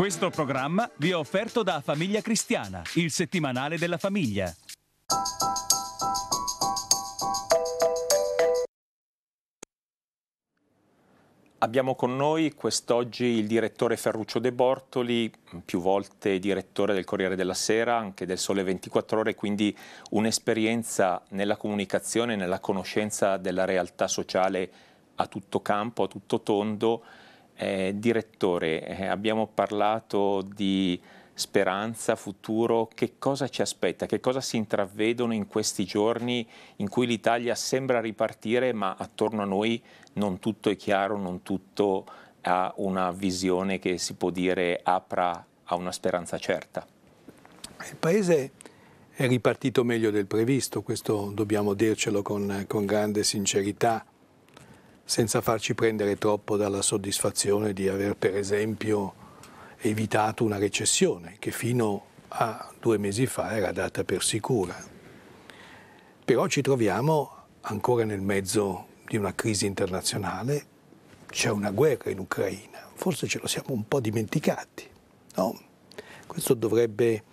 Questo programma vi è offerto da Famiglia Cristiana, il settimanale della famiglia. Abbiamo con noi quest'oggi il direttore Ferruccio De Bortoli, più volte direttore del Corriere della Sera, anche del Sole 24 Ore, quindi un'esperienza nella comunicazione, nella conoscenza della realtà sociale a tutto campo, a tutto tondo eh, direttore, eh, abbiamo parlato di speranza, futuro, che cosa ci aspetta? Che cosa si intravedono in questi giorni in cui l'Italia sembra ripartire ma attorno a noi non tutto è chiaro, non tutto ha una visione che si può dire apra a una speranza certa? Il Paese è ripartito meglio del previsto, questo dobbiamo dircelo con, con grande sincerità senza farci prendere troppo dalla soddisfazione di aver per esempio evitato una recessione che fino a due mesi fa era data per sicura. Però ci troviamo ancora nel mezzo di una crisi internazionale, c'è una guerra in Ucraina, forse ce lo siamo un po' dimenticati. No? Questo dovrebbe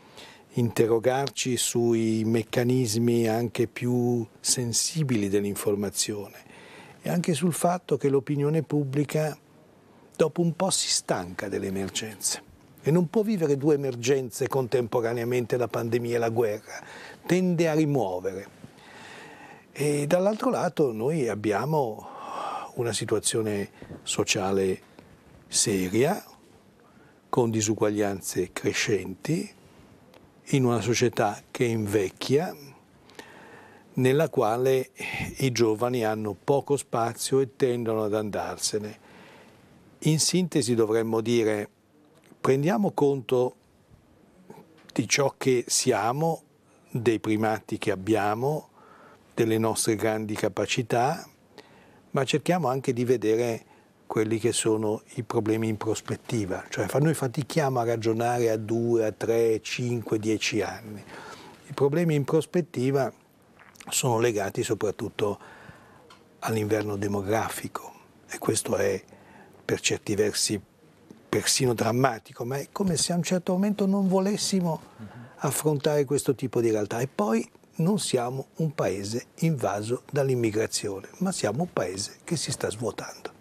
interrogarci sui meccanismi anche più sensibili dell'informazione, e anche sul fatto che l'opinione pubblica dopo un po' si stanca delle emergenze e non può vivere due emergenze contemporaneamente, la pandemia e la guerra, tende a rimuovere. E dall'altro lato noi abbiamo una situazione sociale seria, con disuguaglianze crescenti, in una società che invecchia, nella quale i giovani hanno poco spazio e tendono ad andarsene. In sintesi dovremmo dire prendiamo conto di ciò che siamo, dei primati che abbiamo, delle nostre grandi capacità, ma cerchiamo anche di vedere quelli che sono i problemi in prospettiva, cioè noi fatichiamo a ragionare a 2, a 3, 5, 10 anni. I problemi in prospettiva sono legati soprattutto all'inverno demografico e questo è per certi versi persino drammatico, ma è come se a un certo momento non volessimo mhm. affrontare questo tipo di realtà. E poi non siamo un paese invaso dall'immigrazione, ma siamo un paese che si sta svuotando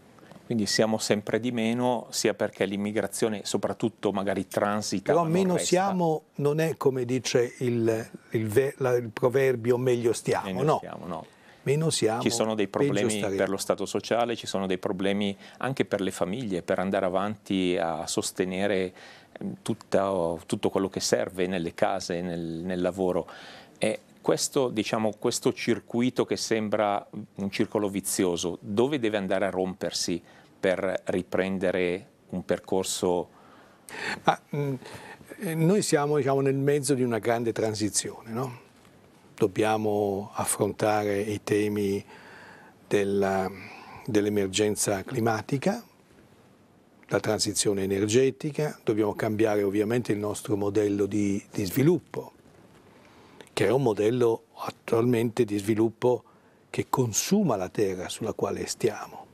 quindi siamo sempre di meno, sia perché l'immigrazione soprattutto magari transita. Però ma meno resta. siamo non è come dice il, il, la, il proverbio meglio stiamo, meglio no. Stiamo, no. Meno siamo, ci sono dei problemi per lo Stato sociale, ci sono dei problemi anche per le famiglie, per andare avanti a sostenere ehm, tutta, tutto quello che serve nelle case, nel, nel lavoro. E questo, diciamo, questo circuito che sembra un circolo vizioso, dove deve andare a rompersi per riprendere un percorso? Ah, noi siamo diciamo, nel mezzo di una grande transizione, no? dobbiamo affrontare i temi dell'emergenza climatica, la transizione energetica, dobbiamo cambiare ovviamente il nostro modello di, di sviluppo, che è un modello attualmente di sviluppo che consuma la terra sulla quale stiamo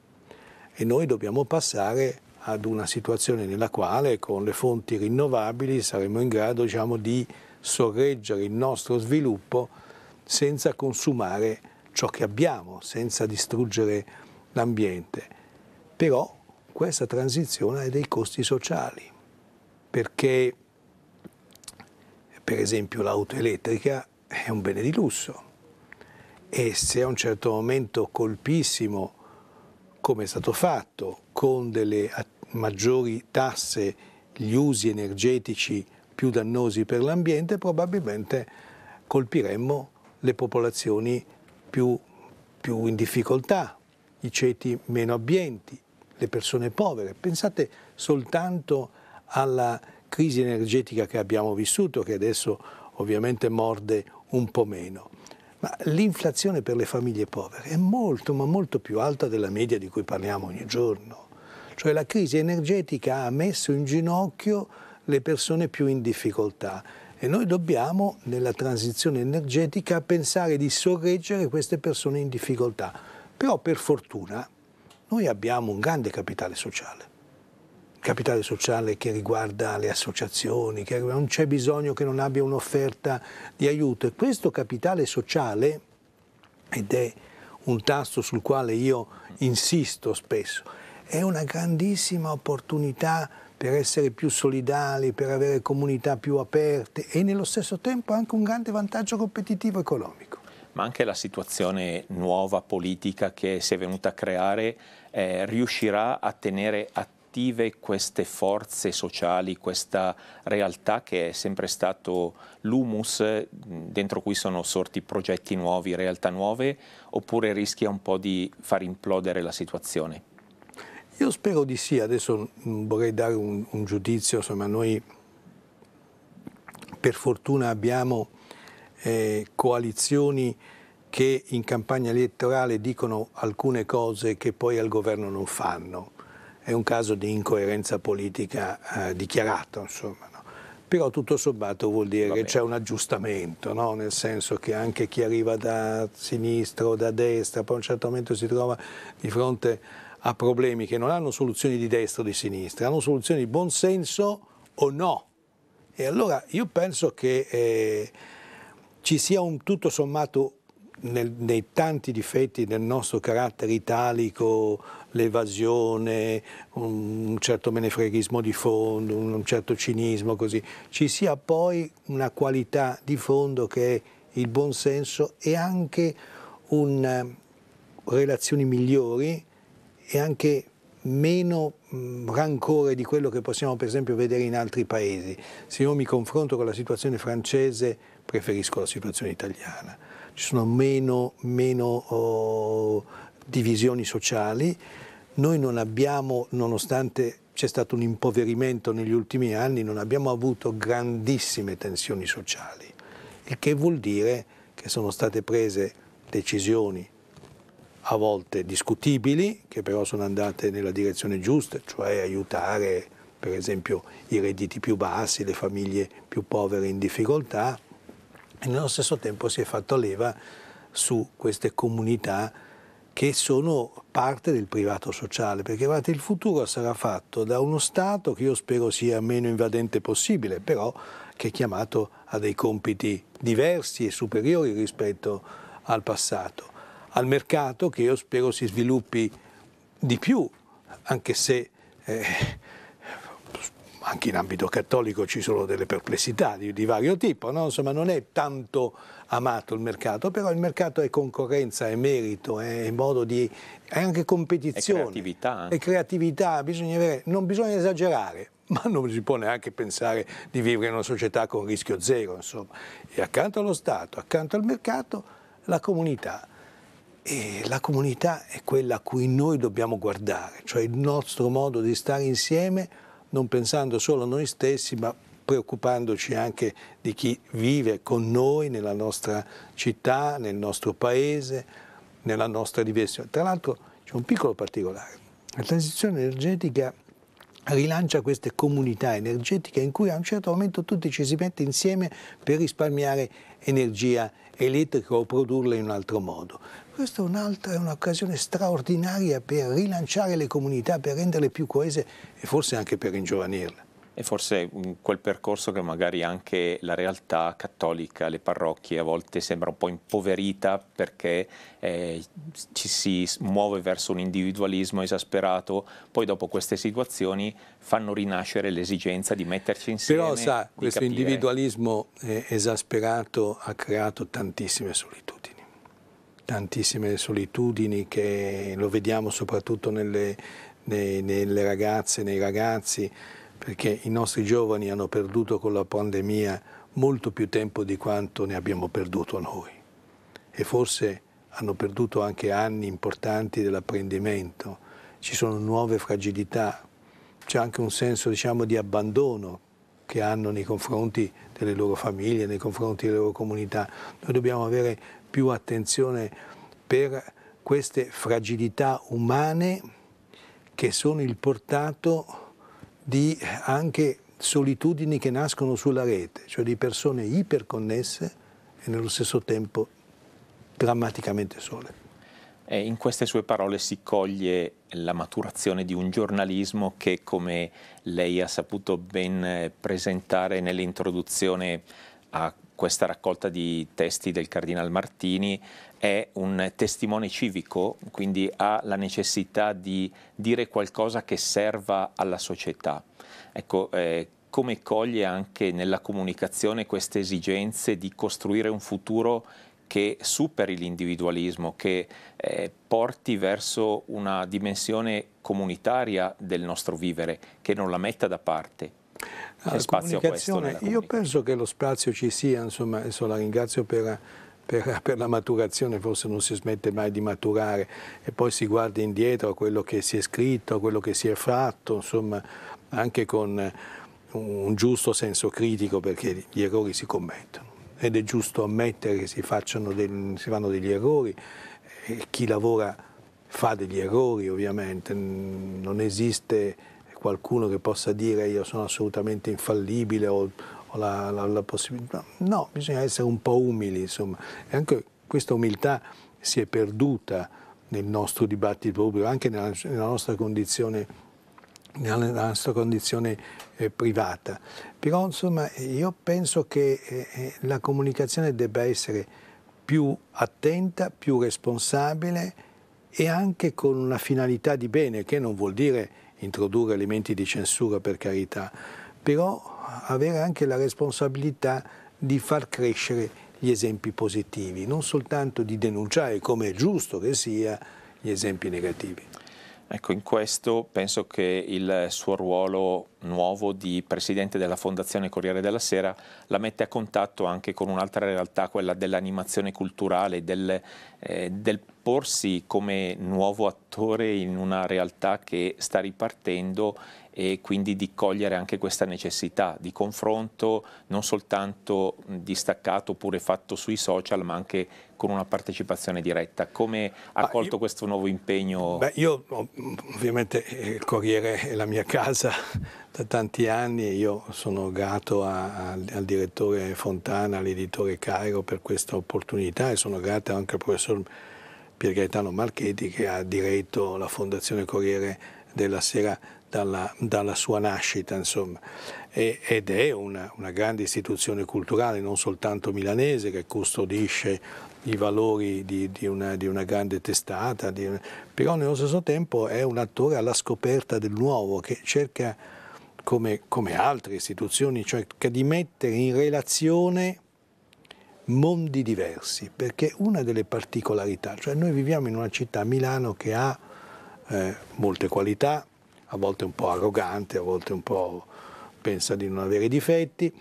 e noi dobbiamo passare ad una situazione nella quale con le fonti rinnovabili saremo in grado diciamo, di sorreggere il nostro sviluppo senza consumare ciò che abbiamo, senza distruggere l'ambiente. Però questa transizione ha dei costi sociali, perché per esempio l'auto elettrica è un bene di lusso e se a un certo momento colpissimo, come è stato fatto, con delle maggiori tasse gli usi energetici più dannosi per l'ambiente, probabilmente colpiremmo le popolazioni più, più in difficoltà, i ceti meno abbienti, le persone povere. Pensate soltanto alla crisi energetica che abbiamo vissuto, che adesso ovviamente morde un po' meno. Ma l'inflazione per le famiglie povere è molto, ma molto più alta della media di cui parliamo ogni giorno. Cioè la crisi energetica ha messo in ginocchio le persone più in difficoltà e noi dobbiamo, nella transizione energetica, pensare di sorreggere queste persone in difficoltà. Però per fortuna noi abbiamo un grande capitale sociale capitale sociale che riguarda le associazioni, che non c'è bisogno che non abbia un'offerta di aiuto e questo capitale sociale, ed è un tasto sul quale io insisto spesso, è una grandissima opportunità per essere più solidali, per avere comunità più aperte e nello stesso tempo anche un grande vantaggio competitivo economico ma anche la situazione nuova politica che si è venuta a creare eh, riuscirà a tenere attiva attive queste forze sociali, questa realtà che è sempre stato l'humus dentro cui sono sorti progetti nuovi, realtà nuove, oppure rischia un po' di far implodere la situazione? Io spero di sì, adesso vorrei dare un, un giudizio, insomma noi per fortuna abbiamo eh, coalizioni che in campagna elettorale dicono alcune cose che poi al governo non fanno è un caso di incoerenza politica eh, dichiarato, insomma. No? Però tutto sommato vuol dire che c'è un aggiustamento, no? nel senso che anche chi arriva da sinistra o da destra, poi a un certo momento si trova di fronte a problemi che non hanno soluzioni di destra o di sinistra, hanno soluzioni di buonsenso o no. E allora io penso che eh, ci sia un tutto sommato nel, nei tanti difetti del nostro carattere italico, l'evasione, un certo menefreghismo di fondo, un certo cinismo, così, ci sia poi una qualità di fondo che è il buonsenso e anche un, eh, relazioni migliori e anche meno mm, rancore di quello che possiamo per esempio vedere in altri paesi. Se io mi confronto con la situazione francese preferisco la situazione italiana ci sono meno, meno oh, divisioni sociali, noi non abbiamo, nonostante c'è stato un impoverimento negli ultimi anni, non abbiamo avuto grandissime tensioni sociali, il che vuol dire che sono state prese decisioni a volte discutibili, che però sono andate nella direzione giusta, cioè aiutare per esempio i redditi più bassi, le famiglie più povere in difficoltà, e nello stesso tempo si è fatto leva su queste comunità che sono parte del privato sociale, perché guardate, il futuro sarà fatto da uno Stato che io spero sia meno invadente possibile, però che è chiamato a dei compiti diversi e superiori rispetto al passato, al mercato che io spero si sviluppi di più, anche se eh, anche in ambito cattolico ci sono delle perplessità di, di vario tipo, no? insomma non è tanto amato il mercato, però il mercato è concorrenza, è merito, è modo di... è anche competizione, è creatività, eh. è creatività bisogna avere, non bisogna esagerare, ma non si può neanche pensare di vivere in una società con rischio zero, insomma. E accanto allo Stato, accanto al mercato, la comunità. E la comunità è quella a cui noi dobbiamo guardare, cioè il nostro modo di stare insieme non pensando solo a noi stessi, ma preoccupandoci anche di chi vive con noi nella nostra città, nel nostro paese, nella nostra diversità. Tra l'altro c'è un piccolo particolare. La transizione energetica rilancia queste comunità energetiche in cui a un certo momento tutti ci si mette insieme per risparmiare energia elettrica o produrla in un altro modo. Questa è un'altra, è un'occasione straordinaria per rilanciare le comunità, per renderle più coese e forse anche per ringiovanirle. E forse quel percorso che magari anche la realtà cattolica, le parrocchie a volte sembra un po' impoverita perché eh, ci si muove verso un individualismo esasperato, poi dopo queste situazioni fanno rinascere l'esigenza di metterci insieme. Però sa, questo capire... individualismo eh, esasperato ha creato tantissime solitudini tantissime solitudini che lo vediamo soprattutto nelle, nelle ragazze, nei ragazzi, perché i nostri giovani hanno perduto con la pandemia molto più tempo di quanto ne abbiamo perduto noi e forse hanno perduto anche anni importanti dell'apprendimento, ci sono nuove fragilità, c'è anche un senso diciamo, di abbandono che hanno nei confronti delle loro famiglie, nei confronti delle loro comunità. Noi dobbiamo avere più attenzione per queste fragilità umane che sono il portato di anche solitudini che nascono sulla rete, cioè di persone iperconnesse e nello stesso tempo drammaticamente sole. E in queste sue parole si coglie la maturazione di un giornalismo che, come lei ha saputo ben eh, presentare nell'introduzione a questa raccolta di testi del Cardinal Martini, è un testimone civico, quindi ha la necessità di dire qualcosa che serva alla società. Ecco, eh, come coglie anche nella comunicazione queste esigenze di costruire un futuro che superi l'individualismo, che eh, porti verso una dimensione comunitaria del nostro vivere, che non la metta da parte. Ah, la comunicazione, io penso che lo spazio ci sia, insomma, adesso la ringrazio per per, per, la maturazione forse non si smette mai di maturare e poi si guarda indietro a quello che si è scritto, a quello che si è fatto, insomma anche con eh, un giusto senso critico perché gli errori si commettono ed è giusto ammettere che si, del, si fanno degli errori e chi lavora fa degli errori ovviamente, non esiste qualcuno che possa dire io sono assolutamente infallibile o, ho la, la, la possibilità. No, bisogna essere un po' umili, insomma. E anche questa umiltà si è perduta nel nostro dibattito pubblico, anche nella, nella nostra condizione, nella nostra condizione eh, privata. Però insomma io penso che eh, eh, la comunicazione debba essere più attenta, più responsabile e anche con una finalità di bene, che non vuol dire introdurre elementi di censura per carità, però avere anche la responsabilità di far crescere gli esempi positivi, non soltanto di denunciare, come è giusto che sia, gli esempi negativi. Ecco, in questo penso che il suo ruolo nuovo di presidente della Fondazione Corriere della Sera la mette a contatto anche con un'altra realtà, quella dell'animazione culturale, del, eh, del porsi come nuovo attore in una realtà che sta ripartendo e quindi di cogliere anche questa necessità di confronto non soltanto distaccato oppure fatto sui social ma anche con una partecipazione diretta. Come ha colto questo nuovo impegno? Beh, io ovviamente eh, il Corriere è la mia casa da tanti anni e io sono grato a, a, al direttore Fontana, all'editore Cairo per questa opportunità e sono grato anche al professor Pier Gaetano Marchetti che ha diretto la Fondazione Corriere della Sera dalla, dalla sua nascita, insomma. E, ed è una, una grande istituzione culturale, non soltanto milanese, che custodisce i valori di, di, una, di, una, grande testata, di, però nello stesso tempo è un attore alla scoperta del nuovo che cerca, come, come altre istituzioni, cerca cioè di mettere in relazione mondi diversi, perché una delle particolarità, cioè noi viviamo in una città, Milano, che ha eh, molte qualità, a volte un po' arrogante, a volte un po' pensa di non avere difetti,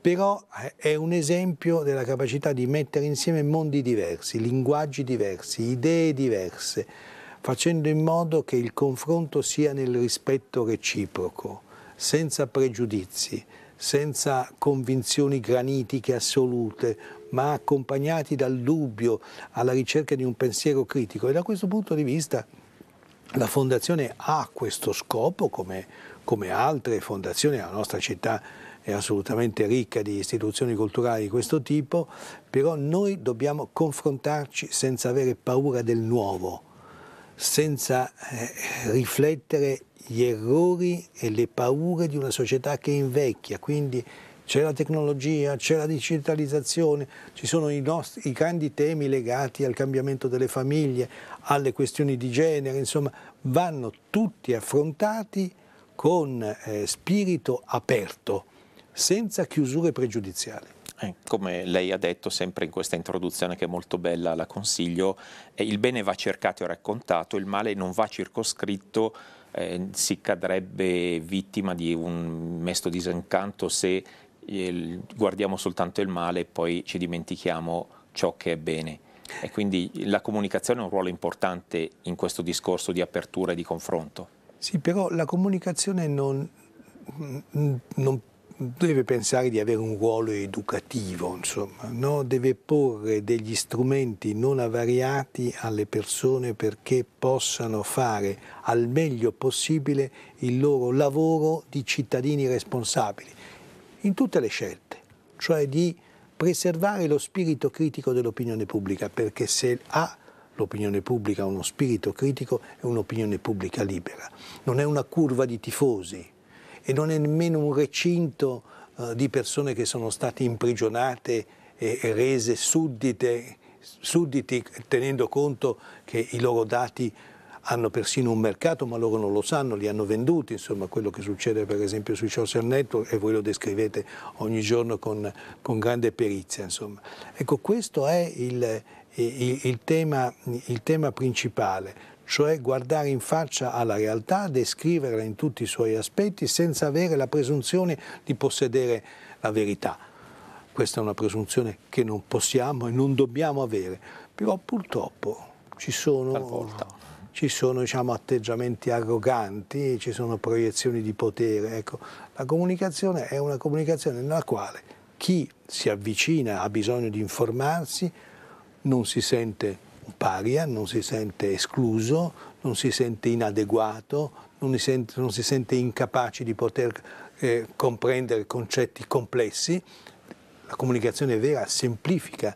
però eh, è un esempio della capacità di mettere insieme mondi diversi, linguaggi diversi, idee diverse, facendo in modo che il confronto sia nel rispetto reciproco, senza pregiudizi, senza convinzioni granitiche assolute, ma accompagnati dal dubbio, alla ricerca di un pensiero critico. E da questo punto di vista la fondazione ha questo scopo come, come altre fondazioni, la nostra città è assolutamente ricca di istituzioni culturali di questo tipo, però noi dobbiamo confrontarci senza avere paura del nuovo, senza eh, riflettere gli errori e le paure di una società che invecchia, quindi c'è la tecnologia, c'è la digitalizzazione, ci sono i, nostri, i grandi temi legati al cambiamento delle famiglie, alle questioni di genere, insomma vanno tutti affrontati con eh, spirito aperto, senza chiusure pregiudiziali. Eh, come lei ha detto sempre in questa introduzione che è molto bella, la consiglio, eh, il bene va cercato e raccontato, il male non va circoscritto, eh, si cadrebbe vittima di un mesto disincanto se guardiamo soltanto il male e poi ci dimentichiamo ciò che è bene. E quindi la comunicazione ha un ruolo importante in questo discorso di apertura e di confronto. Sì, però la comunicazione non, non deve pensare di avere un ruolo educativo, insomma, no? deve porre degli strumenti non avariati alle persone perché possano fare al meglio possibile il loro lavoro di cittadini responsabili in tutte le scelte, cioè di preservare lo spirito critico dell'opinione pubblica, perché se ha l'opinione pubblica uno spirito critico è un'opinione pubblica libera, non è una curva di tifosi e non è nemmeno un recinto eh, di persone che sono state imprigionate e, e rese suddite, sudditi tenendo conto che i loro dati hanno persino un mercato, ma loro non lo sanno, li hanno venduti, insomma quello che succede per esempio sui social network e voi lo descrivete ogni giorno con, con grande perizia. Insomma. Ecco, questo è il, il, il, tema, il tema principale cioè guardare in faccia alla realtà, descriverla in tutti i suoi aspetti senza avere la presunzione di possedere la verità. Questa è una presunzione che non possiamo e non dobbiamo avere, però purtroppo ci sono... Talvolta ci sono diciamo, atteggiamenti arroganti, ci sono proiezioni di potere. Ecco, la comunicazione è una comunicazione nella quale chi si avvicina ha bisogno di informarsi, non si sente paria, non si sente escluso, non si sente inadeguato, non si sente, non si sente incapace di poter eh, comprendere concetti complessi. La comunicazione vera semplifica,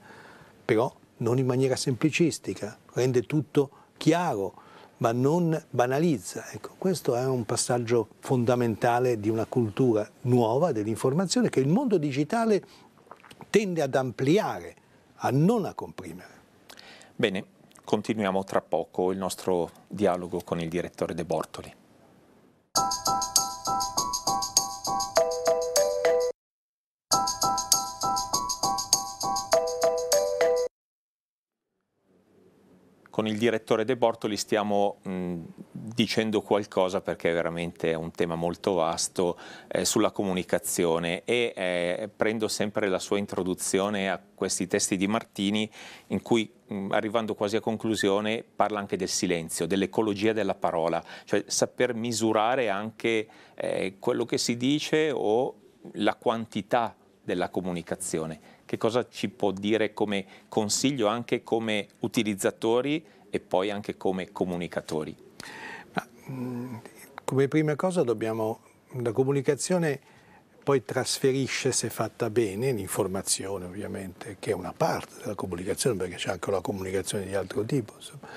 però non in maniera semplicistica, rende tutto chiaro, ma non banalizza. Ecco, questo è un passaggio fondamentale di una cultura nuova dell'informazione che il mondo digitale tende ad ampliare, a non a comprimere. Bene, continuiamo tra poco il nostro dialogo con il direttore De Bortoli. con il direttore De Bortoli stiamo mh, dicendo qualcosa perché veramente è un tema molto vasto eh, sulla comunicazione e eh, prendo sempre la sua introduzione a questi testi di Martini in cui mh, arrivando quasi a conclusione parla anche del silenzio, dell'ecologia della parola, cioè saper misurare anche eh, quello che si dice o la quantità della comunicazione. Che cosa ci può dire come consiglio anche come utilizzatori e poi anche come comunicatori? Ma, come prima cosa dobbiamo, la comunicazione poi trasferisce, se fatta bene, l'informazione ovviamente, che è una parte della comunicazione, perché c'è anche una comunicazione di altro tipo, insomma,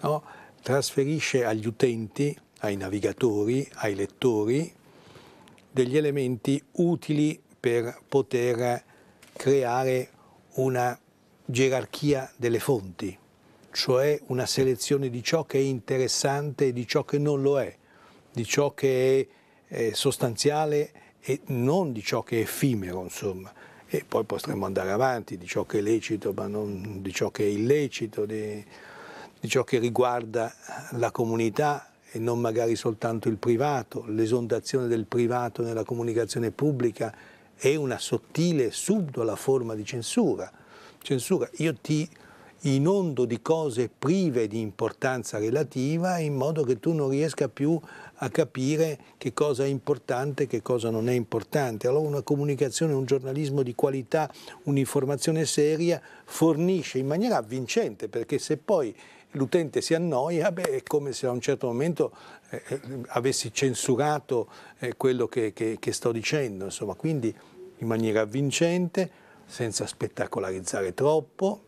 no? trasferisce agli utenti, ai navigatori, ai lettori, degli elementi utili per poter creare una gerarchia delle fonti, cioè una selezione di ciò che è interessante e di ciò che non lo è, di ciò che è eh, sostanziale e non di ciò che è effimero, insomma. E poi potremmo andare avanti di ciò che è lecito, ma non di ciò che è illecito, di, di ciò che riguarda la comunità e non magari soltanto il privato, l'esondazione del privato nella comunicazione pubblica, è una sottile e subdola forma di censura. censura. Io ti inondo di cose prive di importanza relativa in modo che tu non riesca più a capire che cosa è importante e che cosa non è importante. Allora una comunicazione, un giornalismo di qualità, un'informazione seria fornisce in maniera avvincente perché se poi l'utente si annoia, beh, è come se a un certo momento eh, eh, avessi censurato eh, quello che, che, che, sto dicendo, insomma, quindi in maniera avvincente, senza spettacolarizzare troppo,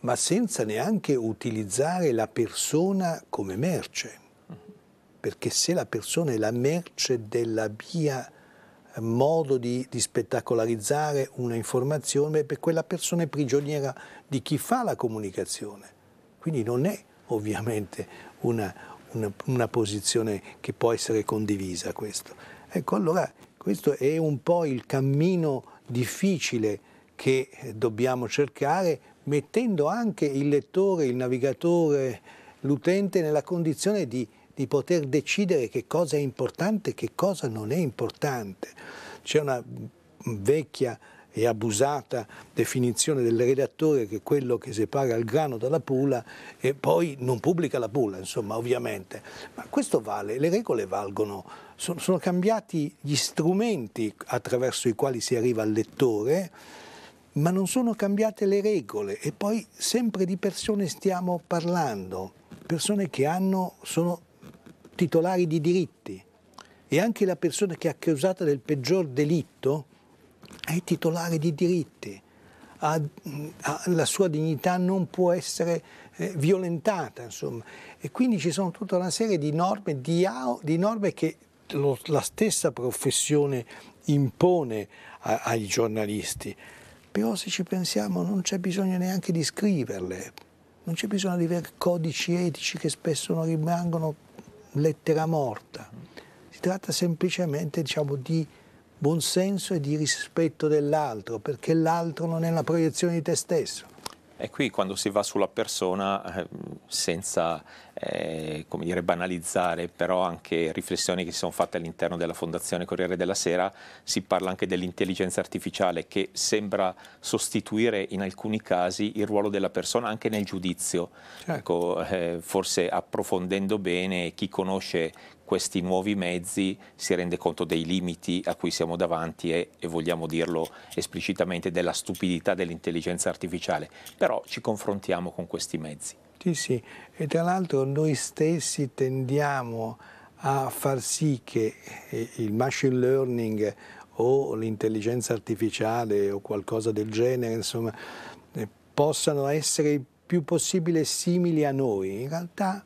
ma senza neanche utilizzare la persona come merce, perché se la persona è la merce della mia eh, modo di, di spettacolarizzare una informazione, per quella persona è prigioniera di chi fa la comunicazione. Quindi non è ovviamente una, una, una posizione che può essere condivisa questo. Ecco, allora questo è un po' il cammino difficile che dobbiamo cercare mettendo anche il lettore, il navigatore, l'utente nella condizione di, di, poter decidere che cosa è importante e che cosa non è importante. C'è una vecchia e abusata definizione del redattore che è quello che separa il grano dalla pula e poi non pubblica la pula, insomma, ovviamente. Ma questo vale, le regole valgono, sono, sono cambiati gli strumenti attraverso i quali si arriva al lettore, ma non sono cambiate le regole e poi sempre di persone stiamo parlando, persone che hanno, sono titolari di diritti e anche la persona che è accusata del peggior delitto è titolare di diritti, ha, ha, la sua dignità non può essere eh, violentata, insomma. E quindi ci sono tutta una serie di norme, di, di norme che lo, la stessa professione impone a, ai giornalisti. Però se ci pensiamo non c'è bisogno neanche di scriverle, non c'è bisogno di avere codici etici che spesso non rimangono lettera morta. Si tratta semplicemente diciamo, di buonsenso e di rispetto dell'altro, perché l'altro non è la proiezione di te stesso. E qui quando si va sulla persona, eh, senza eh, come dire, banalizzare, però anche riflessioni che si sono fatte all'interno della Fondazione Corriere della Sera, si parla anche dell'intelligenza artificiale che sembra sostituire in alcuni casi il ruolo della persona anche nel giudizio. Certo. Ecco, eh, forse approfondendo bene chi conosce questi nuovi mezzi si rende conto dei limiti a cui siamo davanti e, e vogliamo dirlo esplicitamente della stupidità dell'intelligenza artificiale, però ci confrontiamo con questi mezzi. Sì, sì, e tra l'altro noi stessi tendiamo a far sì che eh, il machine learning o l'intelligenza artificiale o qualcosa del genere, insomma, eh, possano essere il più possibile simili a noi. In realtà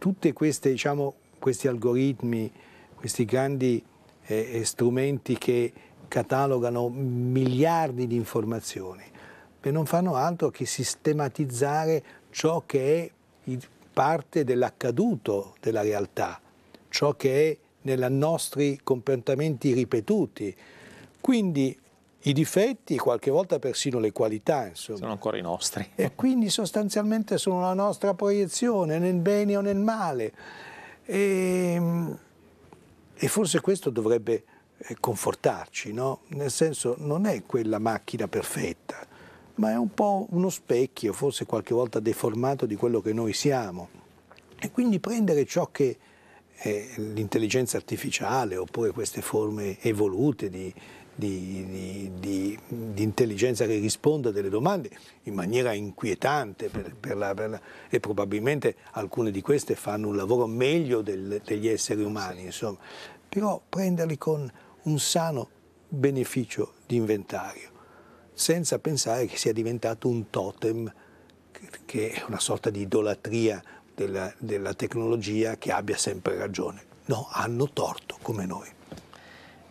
tutti diciamo, questi algoritmi, questi grandi eh, eh, strumenti che catalogano miliardi di informazioni e non fanno altro che sistematizzare ciò che è parte dell'accaduto della realtà, ciò che è nei nostri comportamenti ripetuti. Quindi i difetti, qualche volta persino le qualità. Insomma. Sono ancora i nostri. E quindi sostanzialmente sono la nostra proiezione nel bene o nel male. E, ehm, e forse questo dovrebbe eh, confortarci, no? nel senso non è quella macchina perfetta, ma è un po' uno specchio, forse qualche volta deformato di quello che noi siamo. E quindi prendere ciò che l'intelligenza artificiale oppure queste forme evolute di, di, di, di, intelligenza che risponda a delle domande in maniera inquietante per, per la, per la, e probabilmente alcune di queste fanno un lavoro meglio del, degli esseri umani, insomma. però prenderli con un sano beneficio di inventario, senza pensare che sia diventato un totem, che è una sorta di idolatria della, della tecnologia che abbia sempre ragione. No, hanno torto come noi.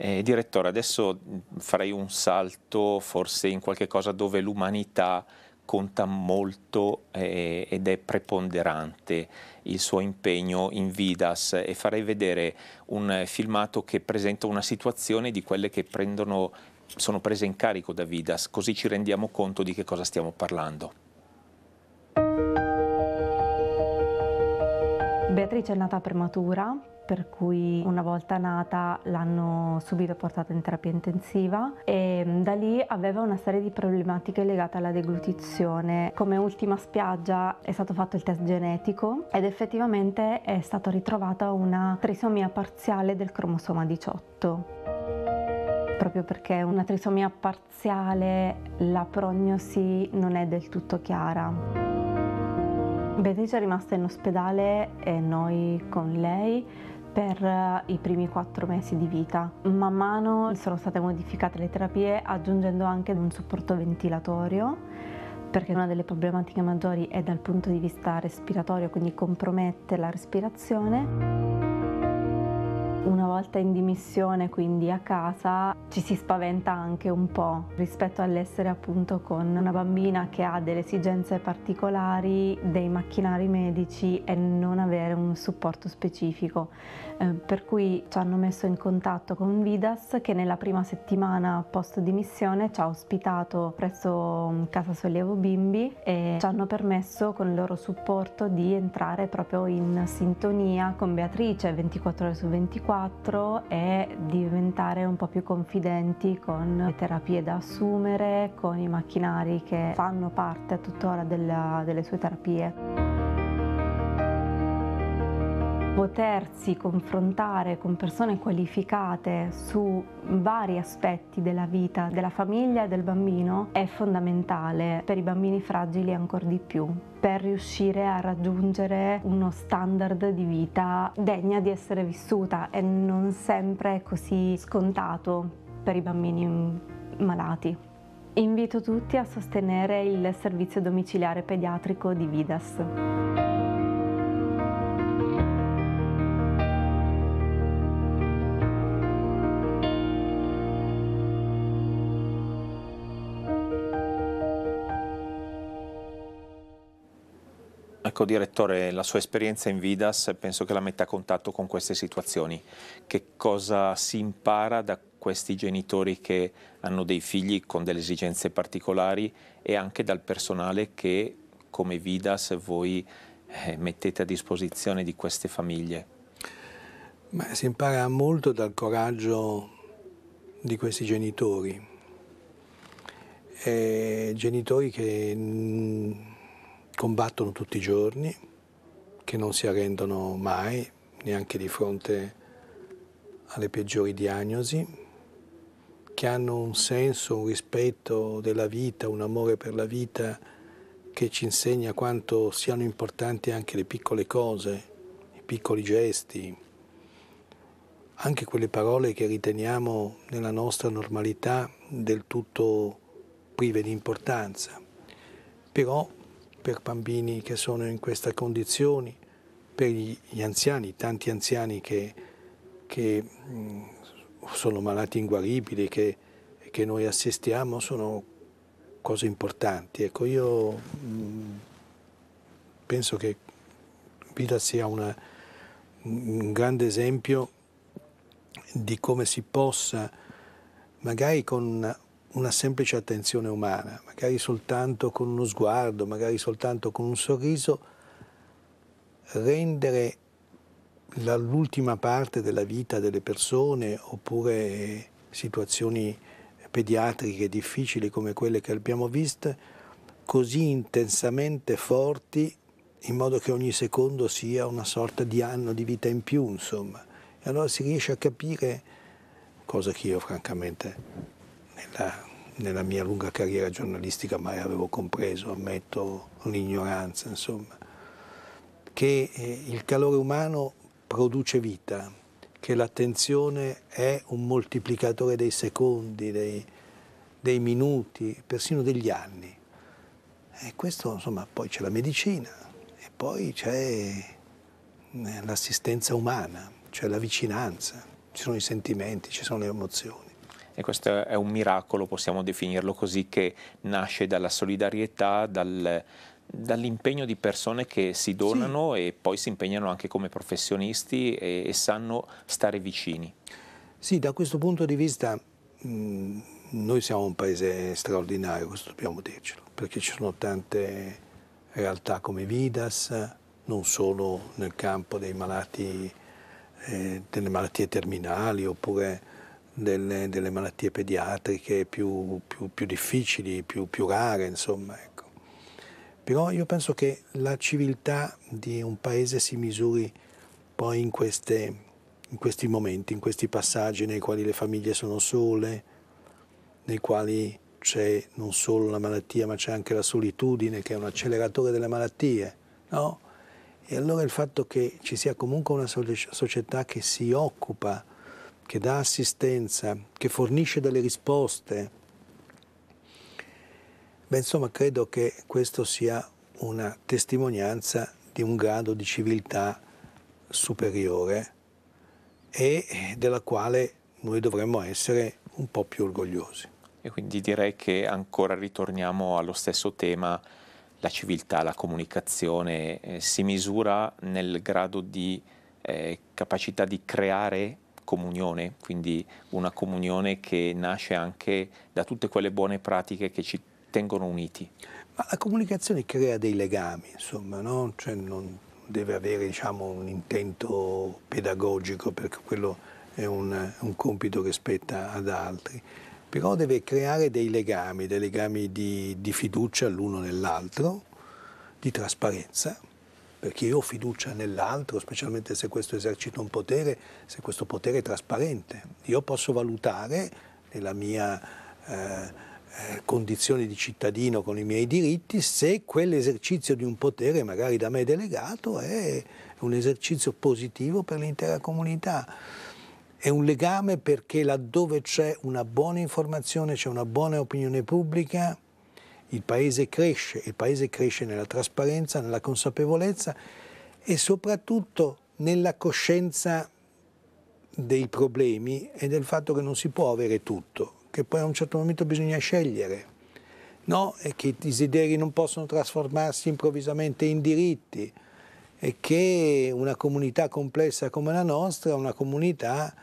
Eh, direttore, adesso farei un salto forse in qualche cosa dove l'umanità conta molto eh, ed è preponderante il suo impegno in Vidas e farei vedere un filmato che presenta una situazione di quelle che prendono, sono prese in carico da Vidas, così ci rendiamo conto di che cosa stiamo parlando. Beatrice è nata prematura per cui una volta nata l'hanno subito portata in terapia intensiva e mm, da lì aveva una serie di problematiche legate alla deglutizione. Come ultima spiaggia è stato fatto il test genetico ed effettivamente è stata ritrovata una trisomia parziale del cromosoma 18 proprio perché una trisomia parziale la prognosi non è del tutto chiara. Beatrice è rimasta in ospedale e noi con lei per eh, i primi quattro mesi di vita. Man mano sono state modificate le terapie aggiungendo anche un supporto ventilatorio perché una delle problematiche maggiori è dal punto di vista respiratorio, quindi compromette la respirazione. Una volta in dimissione, quindi a casa, ci si spaventa anche un po' rispetto all'essere appunto con una bambina che ha delle esigenze particolari, dei macchinari medici e non avere un supporto specifico. Eh, per cui ci hanno messo in contatto con Vidas che nella prima settimana post dimissione ci ha ospitato presso mm, Casa Sollievo Bimbi e ci hanno permesso con il loro supporto di entrare proprio in sintonia con Beatrice 24 ore su 24 e diventare un po' più confidenti con le terapie da assumere, con i macchinari che fanno parte tuttora della, delle sue terapie potersi confrontare con persone qualificate su vari aspetti della vita della famiglia e del bambino è fondamentale per i bambini fragili ancora di più per riuscire a raggiungere uno standard di vita degna di essere vissuta e non sempre è così scontato per i bambini malati. Invito tutti a sostenere il servizio domiciliare pediatrico di Vidas. Ecco, direttore, la sua esperienza in Vidas penso che la metta a contatto con queste situazioni. Che cosa si impara da questi genitori che hanno dei figli con delle esigenze particolari e anche dal personale che, come Vidas, voi eh, mettete a disposizione di queste famiglie? Beh, si impara molto dal coraggio di questi genitori. Eh, genitori che combattono tutti i giorni, che non si arrendono mai, neanche di fronte alle peggiori diagnosi, che hanno un senso, un rispetto della vita, un amore per la vita che ci insegna quanto siano importanti anche le piccole cose, i piccoli gesti, anche quelle parole che riteniamo nella nostra normalità del tutto prive di importanza. Però per bambini che sono in queste condizioni, per gli anziani, tanti anziani che, che sono malati inguaribili, che, che, noi assistiamo, sono cose importanti. Ecco, io penso che Vida sia una, un grande esempio di come si possa, magari con una semplice attenzione umana, magari soltanto con uno sguardo, magari soltanto con un sorriso, rendere l'ultima parte della vita delle persone oppure situazioni pediatriche difficili come quelle che abbiamo visto, così intensamente forti in modo che ogni secondo sia una sorta di anno di vita in più, insomma. E allora si riesce a capire, cosa che io francamente nella, nella mia lunga carriera giornalistica mai avevo compreso, ammetto l'ignoranza, insomma, che eh, il calore umano produce vita, che l'attenzione è un moltiplicatore dei secondi, dei, dei minuti, persino degli anni. E questo, insomma, poi c'è la medicina e poi c'è eh, l'assistenza umana, c'è la vicinanza, ci sono i sentimenti, ci sono le emozioni e questo è un miracolo, possiamo definirlo così, che nasce dalla solidarietà, dal, dall'impegno di persone che si donano sì. e poi si impegnano anche come professionisti e, e, sanno stare vicini. Sì, da questo punto di vista mm, noi siamo un paese straordinario, questo dobbiamo dircelo, perché ci sono tante realtà come Vidas, non solo nel campo dei malati, eh, delle malattie terminali oppure delle, delle malattie pediatriche più, più, più difficili, più, più, rare, insomma. Ecco. Però io penso che la civiltà di un paese si misuri poi in, queste, in questi momenti, in questi passaggi nei quali le famiglie sono sole, nei quali c'è non solo la malattia ma c'è anche la solitudine che è un acceleratore delle malattie, no? E allora il fatto che ci sia comunque una società che si occupa che dà assistenza, che fornisce delle risposte. Beh, insomma, credo che questo sia una testimonianza di un grado di civiltà superiore e della quale noi dovremmo essere un po' più orgogliosi. E quindi direi che ancora ritorniamo allo stesso tema, la civiltà, la comunicazione eh, si misura nel grado di eh, capacità di creare comunione, quindi una comunione che nasce anche da tutte quelle buone pratiche che ci tengono uniti. Ma la comunicazione crea dei legami, insomma, no? cioè non deve avere diciamo, un intento pedagogico perché quello è un, un compito che spetta ad altri, però deve creare dei legami, dei legami di, di fiducia l'uno nell'altro, di trasparenza perché io ho fiducia nell'altro, specialmente se questo esercita un potere, se questo potere è trasparente. Io posso valutare nella mia eh, eh, condizione di cittadino con i miei diritti se quell'esercizio di un potere, magari da me delegato, è un esercizio positivo per l'intera comunità. È un legame perché laddove c'è una buona informazione, c'è una buona opinione pubblica, il paese cresce, il paese cresce nella trasparenza, nella consapevolezza e soprattutto nella coscienza dei problemi e del fatto che non si può avere tutto, che poi a un certo momento bisogna scegliere. No, e che i desideri non possono trasformarsi improvvisamente in diritti e che una comunità complessa come la nostra è una comunità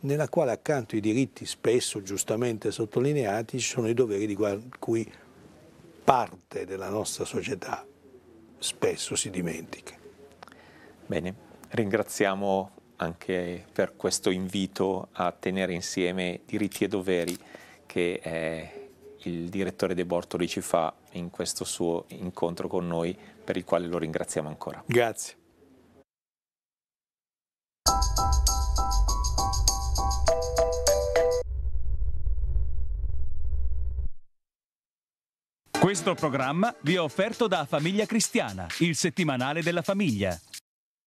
nella quale accanto ai diritti spesso giustamente sottolineati ci sono i doveri di cui parte della nostra società spesso si dimentica. Bene, ringraziamo anche per questo invito a tenere insieme diritti e doveri che eh, il direttore De Bortoli ci fa in questo suo incontro con noi, per il quale lo ringraziamo ancora. Grazie. Questo programma vi è offerto da Famiglia Cristiana, il settimanale della famiglia.